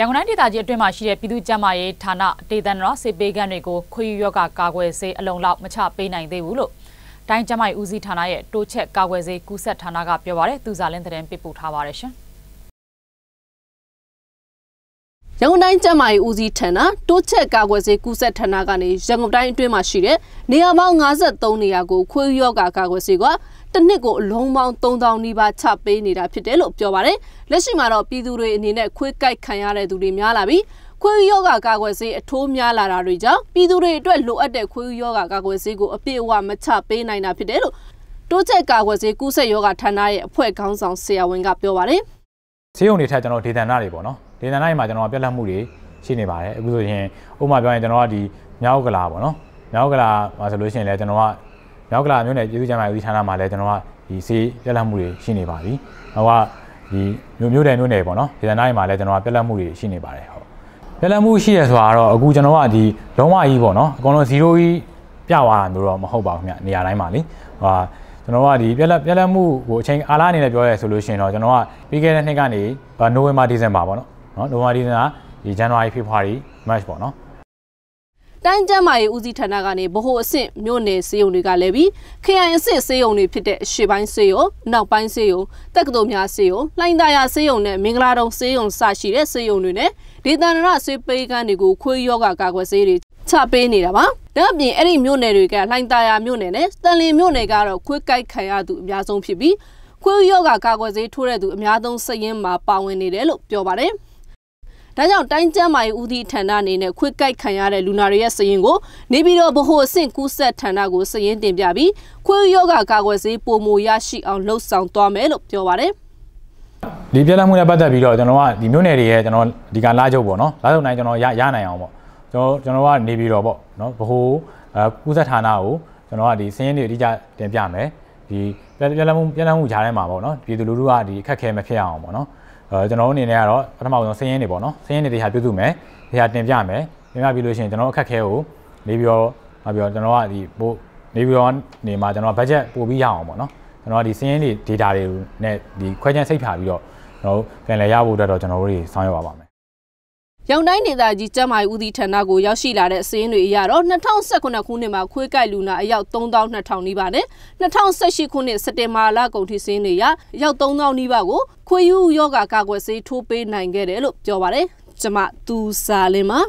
ရန်ကုန်တိုင်းဒေသကြီးအတွင်းမှာရှိတဲ့ပြည်သူ့ကျန်းမာရေးဌာနဒေသနာစေပေးခန်းတွေကို ခွေးရောဂါကာကွယ်ဆေးအလုံးလောက်မချပေးနိုင်သေးဘူးလို့တိုင်းကျန်းမာရေးဦးစီးဌာနရဲ့တိုးချက်ကာကွယ်ဆေးကူးစက်ဌာနကပြောပါရယ်သူစားလင်းသတင်းပေးပို့ထားပါရယ်ရှင်ရန်ကုန်တိုင်းကျန်းမာရေးဦးစီးဌာနတိုးချက်ကာကွယ်ဆေးကူးစက်ဌာနကနေရန်ကုန်တိုင်းအတွင်းမှာရှိတဲ့နေရာပေါင်း53နေရာကိုခွေးရောဂါကာကွယ်ဆေးကတစ်နှစ်ကိုအလုံးပေါင်း3000နီးပါးချပေးနေတာဖြစ်တယ်လို့ပြောပါတယ်။လက်ရှိမှာတော့ပြည်သူတွေအနေနဲ့ခွေးကိုက်ခံရတဲ့သူတွေများလာပြီးခွေးယောဂကာကွယ်ဆေးအထိုးများလာတာတွေကြောင့်ပြည်သူတွေအတွက်လိုအပ်တဲ့ခွေးယောဂကာကွယ်ဆေးကိုအပြည့်အဝမချပေးနိုင်တာဖြစ်တယ်လို့တိုးချက် ကာကွယ်ဆေးကုဆက်ယောဂဌာနရဲ့အဖွဲ့ခေါင်းဆောင်ဆရာဝန်ကပြောပါတယ်။ဆေးရုံတွေထက်ကျွန်တော်ဒေသနာတွေပေါ့နော်။ဒေသနာတွေမှာကျွန်တော်ပြက်လက်မှုတွေရှိနေပါတယ်။အခုဆိုရင်ဥပမာပြောရင်ကျွန်တော်ကဒီမြောက်ကလာပေါ့နော်။မြောက်ကလာမှာဆိုလို့ရှိရင်လည်းကျွန်တော်ကမြောက်ကလာမြို့နယ်ပြည်သူ့ကျန်းမာရေးဦးစီးဌာနမှာလည်းကျွန်တော်ကဒီဆေးပြက်လက်မှုတွေရှိနေပါပြီ။ဟိုကဒီမြို့မြို့နယ်မြို့နယ်ပေါ့နော်ဒေသနာတွေမှာလည်းကျွန်တော်ကပြက်လက်မှုတွေရှိနေပါတယ်ဟုတ်။ပြက်လက်မှုရှိရဆိုတာကတော့အခုကျွန်တော်ကဒီလုံးဝကြီးပေါ့နော်အကုန်လုံး0ကြီးပြသွားတာမျိုးတော့မဟုတ်ပါဘူးခင်ဗျနေရာတိုင်းမှာလေ။ဟိုကျွန်တော်ကဒီပြက်လက်ပြက်လက်မှုကိုအချိန်အားလားအနေနဲ့ပြောရဲဆိုလို့ရှိရင်တော့ကျွန်တော်ကပြီးခဲ့တဲ့နှစ်ကနေနိုဝင်ဘာဒီဇင်ဘာပေါ့နော်။နော်နိုဝင်ဘာဒီဇင်ဘာဒီဇန်နဝါရီဖေဖော်ဝါရီမတ်ပေါ့နော်။တိုင်းကျမ်းမာရေးဦးစီးဌာနကနေဗဟိုအဆင့်မြို့နယ်စေယုံတွေကလည်းပြီးခရိုင်အဆင့်စေယုံတွေဖြစ်တဲ့ရှေ့ပိုင်းစေယုံနောက်ပိုင်းစေယုံတက္ကသိုလ်များစေယုံလှိုင်းသာယာစေယုံနဲ့မင်္ဂလာတုံစေယုံစရှိတဲ့စေယုံတွေနဲ့ဒေသန္တရစေပေးကန်းတွေကိုခွေးယောဂကာကွယ်ဆေးတွေချပေးနေတာပါ။ဒါ့အပြင်အဲ့ဒီမြို့နယ်တွေကလှိုင်းသာယာမြို့နယ်နဲ့တန်လင်းမြို့နယ်ကတော့ခွေးကိုက်ခံရသူအများဆုံးဖြစ်ပြီးခွေးယောဂကာကွယ်ဆေးထိုးတဲ့သူအများဆုံးစည်ရင်းမှာပါဝင်နေတယ်လို့ပြောပါတယ်။။ဒါကြောင့်တိုင်းကျန်းမာရေးဦးစီးဌာနအနေနဲ့ခွေကိုက်ခံရတဲ့လူနာတွေရဲ့စရင်ကိုနေပြည်တော်ဗဟိုအဆင့်ကူးစက်ဌာနကိုစရင်တင်ပြပြီး ခွေရောဂါကာကွယ်ဆေးပိုမိုရရှိအောင်လှုပ်ဆောင်သွားမယ်လို့ပြောပါတယ်။ဒီပြလမှုနဲ့ပတ်သက်ပြီးတော့ကျွန်တော်ကဒီမြို့နယ်တွေရဲ့ကျွန်တော်ဒီကလာချုပ်ပေါ့နော်လာချုပ်နိုင်ကျွန်တော်ရရနိုင်အောင်ပေါ့ကျွန်တော်ကျွန်တော်ကနေပြီးတော့ပေါ့နော်ဗဟိုကူးစက်ဌာနကိုကျွန်တော်ကဒီစင်းရင်းတွေအတိအကျတင်ပြမယ်ဒီပြလမှုပြလမှုကြားထဲမှာပေါ့နော်ပြည်သူလူထုကဒီအခက်ခဲမဖြစ်အောင်ပေါ့နော်ကျွန်တော်တို့အနေနဲ့ကတော့ပထမဆုံးစင်းရင်းတွေပေါ့နော်စင်းရင်းတွေတရားပြုစုမယ်တရားတင်ပြမယ်တင်ပြပြီးလို့ရှိရင်ကျွန်တော်အခက်ခဲကိုနေပြီးတော့နောက်ပြီးတော့ကျွန်တော်ကဒီပို့နေပြီးတော့နေမှာကျွန်တော် budget ပို့ပြီးရအောင်ပေါ့နော်ကျွန်တော်ဒီစင်းရင်းတွေ data တွေနဲ့ဒီခွဲခြမ်းစိတ်ဖြာပြီးတော့ကျွန်တော်တို့ပြန်လည်ရဖို့အတွက်တော့ကျွန်တော်တို့တွေဆောင်ရွက်ပါပါမယ်ရောင်တိုင်းဒေသကြီးကျန်းမာရေးဦးစီးဌာနကိုရောက်ရှိလာတဲ့စာရင်းတွေအရတော့2019ခုနှစ်မှာခွေးကြိုက်လူနာအယောက်3200နီးပါးနဲ့2018ခုနှစ်စက်တင်ဘာလကုန်ထိစာရင်းတွေအရရောက်3000နီးပါးကိုခွေးယူယောဂါကာကွယ်ဆေးထိုးပေးနိုင်ခဲ့တယ်လို့ပြောပါတယ်။ကျမသူစာလင်းပါ